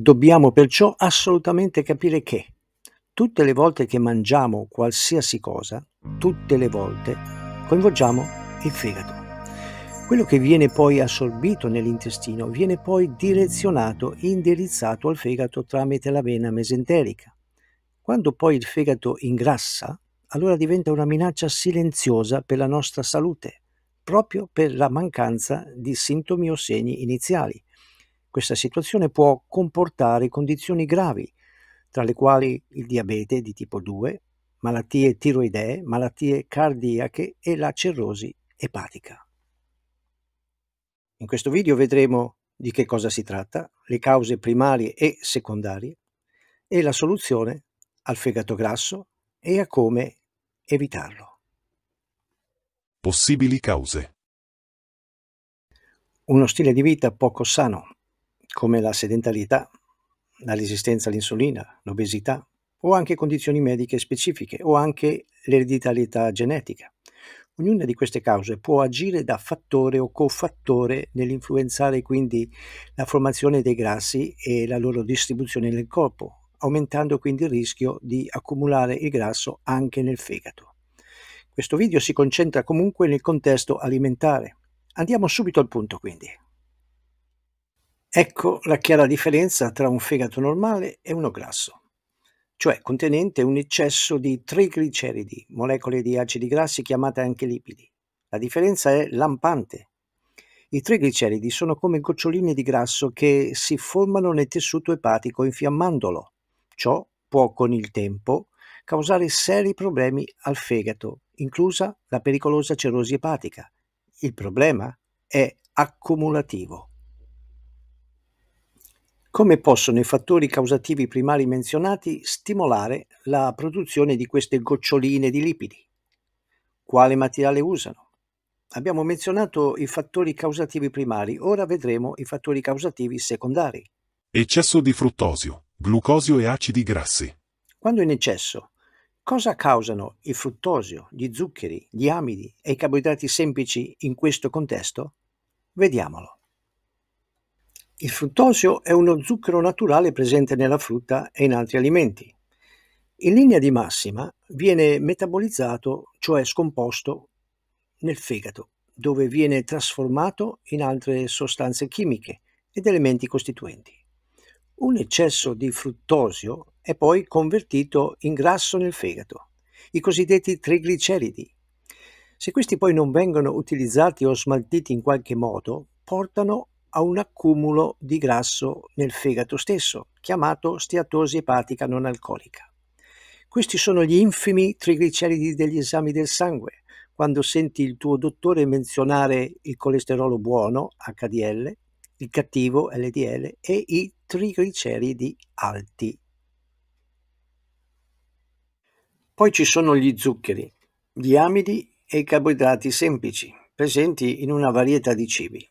Dobbiamo perciò assolutamente capire che tutte le volte che mangiamo qualsiasi cosa, tutte le volte coinvolgiamo il fegato. Quello che viene poi assorbito nell'intestino viene poi direzionato, indirizzato al fegato tramite la vena mesenterica. Quando poi il fegato ingrassa, allora diventa una minaccia silenziosa per la nostra salute, proprio per la mancanza di sintomi o segni iniziali. Questa situazione può comportare condizioni gravi, tra le quali il diabete di tipo 2, malattie tiroidee, malattie cardiache e la cirrosi epatica. In questo video vedremo di che cosa si tratta, le cause primarie e secondarie e la soluzione al fegato grasso e a come evitarlo. Possibili cause. Uno stile di vita poco sano, come la sedentarietà, la resistenza all'insulina, l'obesità o anche condizioni mediche specifiche o anche l'ereditarietà genetica. Ognuna di queste cause può agire da fattore o cofattore nell'influenzare quindi la formazione dei grassi e la loro distribuzione nel corpo, aumentando quindi il rischio di accumulare il grasso anche nel fegato. Questo video si concentra comunque nel contesto alimentare. Andiamo subito al punto quindi. Ecco la chiara differenza tra un fegato normale e uno grasso, cioè contenente un eccesso di trigliceridi, molecole di acidi grassi chiamate anche lipidi. La differenza è lampante. I trigliceridi sono come goccioline di grasso che si formano nel tessuto epatico infiammandolo. Ciò può con il tempo causare seri problemi al fegato, inclusa la pericolosa cirrosi epatica. Il problema è accumulativo. Come possono i fattori causativi primari menzionati stimolare la produzione di queste goccioline di lipidi? Quale materiale usano? Abbiamo menzionato i fattori causativi primari, ora vedremo i fattori causativi secondari. Eccesso di fruttosio, glucosio e acidi grassi. Quando in eccesso, cosa causano il fruttosio, gli zuccheri, gli amidi e i carboidrati semplici in questo contesto? Vediamolo. Il fruttosio è uno zucchero naturale presente nella frutta e in altri alimenti. In linea di massima viene metabolizzato, cioè scomposto, nel fegato, dove viene trasformato in altre sostanze chimiche ed elementi costituenti. Un eccesso di fruttosio è poi convertito in grasso nel fegato, i cosiddetti trigliceridi. Se questi poi non vengono utilizzati o smaltiti in qualche modo, portano a un accumulo di grasso nel fegato stesso, chiamato steatosi epatica non alcolica. Questi sono gli infimi trigliceridi degli esami del sangue. Quando senti il tuo dottore menzionare il colesterolo buono, HDL, il cattivo, LDL, e i trigliceridi alti. Poi ci sono gli zuccheri, gli amidi e i carboidrati semplici, presenti in una varietà di cibi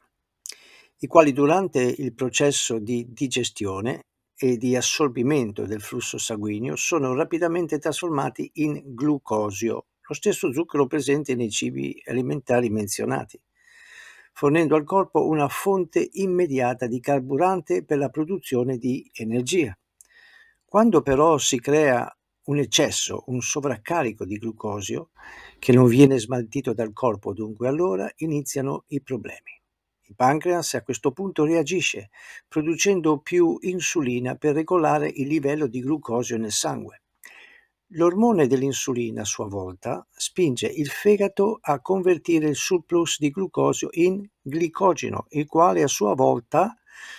i quali durante il processo di digestione e di assorbimento del flusso sanguigno sono rapidamente trasformati in glucosio, lo stesso zucchero presente nei cibi alimentari menzionati, fornendo al corpo una fonte immediata di carburante per la produzione di energia. Quando però si crea un eccesso, un sovraccarico di glucosio che non viene smaltito dal corpo, dunque allora iniziano i problemi. Il pancreas a questo punto reagisce producendo più insulina per regolare il livello di glucosio nel sangue. L'ormone dell'insulina a sua volta spinge il fegato a convertire il surplus di glucosio in glicogeno, il quale a sua volta,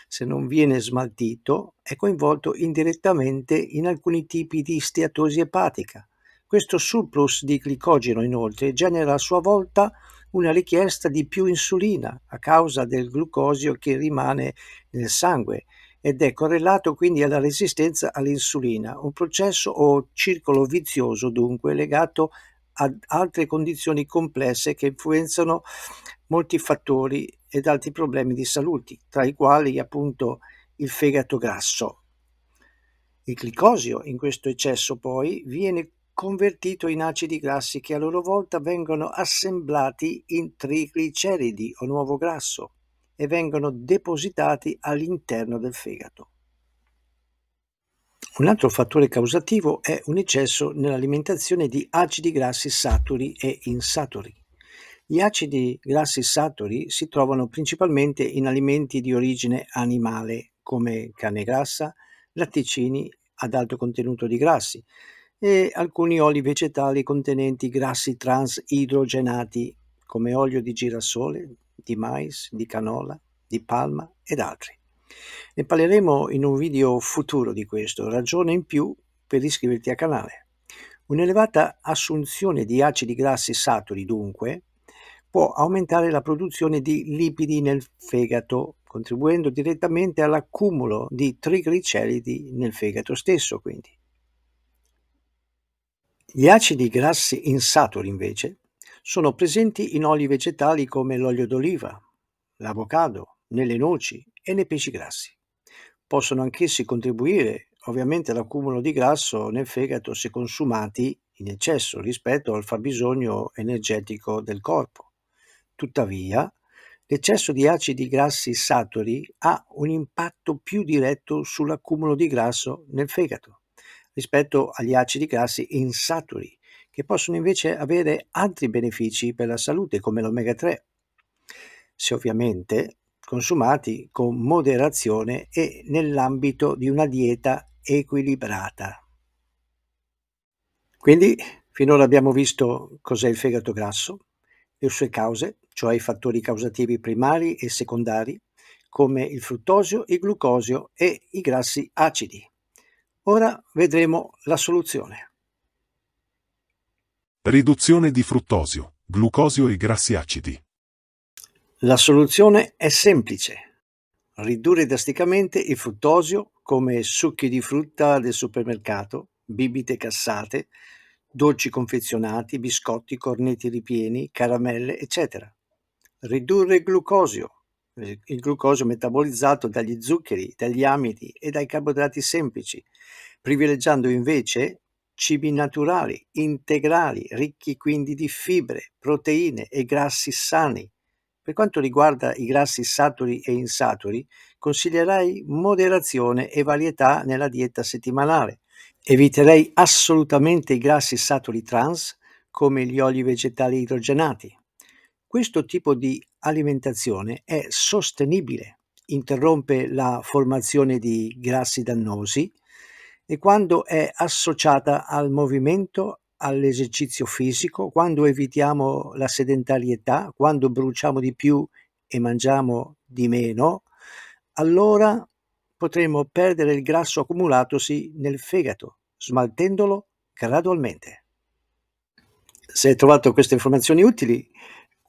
se non viene smaltito, è coinvolto indirettamente in alcuni tipi di steatosi epatica, questo surplus di glicogeno inoltre genera a sua volta una richiesta di più insulina a causa del glucosio che rimane nel sangue ed è correlato quindi alla resistenza all'insulina, un processo o circolo vizioso dunque legato ad altre condizioni complesse che influenzano molti fattori ed altri problemi di salute, tra i quali appunto il fegato grasso. Il glicosio in questo eccesso poi viene convertito in acidi grassi che a loro volta vengono assemblati in trigliceridi o nuovo grasso e vengono depositati all'interno del fegato. Un altro fattore causativo è un eccesso nell'alimentazione di acidi grassi saturi e insaturi. Gli acidi grassi saturi si trovano principalmente in alimenti di origine animale come carne grassa, latticini ad alto contenuto di grassi, e alcuni oli vegetali contenenti grassi trans idrogenati come olio di girasole, di mais, di canola, di palma ed altri. Ne parleremo in un video futuro di questo, ragione in più per iscriverti al canale. Un'elevata assunzione di acidi grassi saturi, dunque, può aumentare la produzione di lipidi nel fegato, contribuendo direttamente all'accumulo di trigliceridi nel fegato stesso, quindi. Gli acidi grassi insaturi, invece, sono presenti in oli vegetali come l'olio d'oliva, l'avocado, nelle noci e nei pesci grassi. Possono anch'essi contribuire, ovviamente, all'accumulo di grasso nel fegato se consumati in eccesso rispetto al fabbisogno energetico del corpo. Tuttavia, l'eccesso di acidi grassi saturi ha un impatto più diretto sull'accumulo di grasso nel fegato rispetto agli acidi grassi insaturi, che possono invece avere altri benefici per la salute come l'omega 3, se ovviamente consumati con moderazione e nell'ambito di una dieta equilibrata. Quindi finora abbiamo visto cos'è il fegato grasso, le sue cause, cioè i fattori causativi primari e secondari, come il fruttosio, il glucosio e i grassi acidi. Ora vedremo la soluzione. Riduzione di fruttosio, glucosio e grassi acidi. La soluzione è semplice. Ridurre drasticamente il fruttosio come succhi di frutta del supermercato, bibite cassate, dolci confezionati, biscotti, cornetti ripieni, caramelle, eccetera. Ridurre il glucosio, eh, il glucosio metabolizzato dagli zuccheri, dagli amidi e dai carboidrati semplici, privilegiando invece cibi naturali, integrali, ricchi quindi di fibre, proteine e grassi sani. Per quanto riguarda i grassi saturi e insaturi, consiglierei moderazione e varietà nella dieta settimanale. Eviterei assolutamente i grassi saturi trans come gli oli vegetali idrogenati. Questo tipo di alimentazione è sostenibile, interrompe la formazione di grassi dannosi e quando è associata al movimento, all'esercizio fisico, quando evitiamo la sedentarietà, quando bruciamo di più e mangiamo di meno, allora potremo perdere il grasso accumulatosi nel fegato, smaltendolo gradualmente. Se hai trovato queste informazioni utili,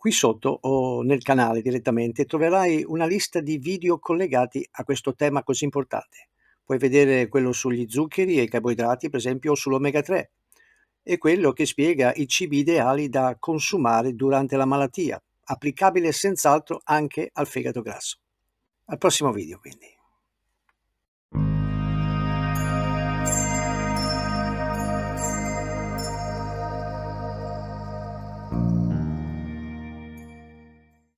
Qui sotto o nel canale direttamente troverai una lista di video collegati a questo tema così importante. Puoi vedere quello sugli zuccheri e i carboidrati, per esempio, o sull'omega 3, e quello che spiega i cibi ideali da consumare durante la malattia, applicabile senz'altro anche al fegato grasso. Al prossimo video, quindi.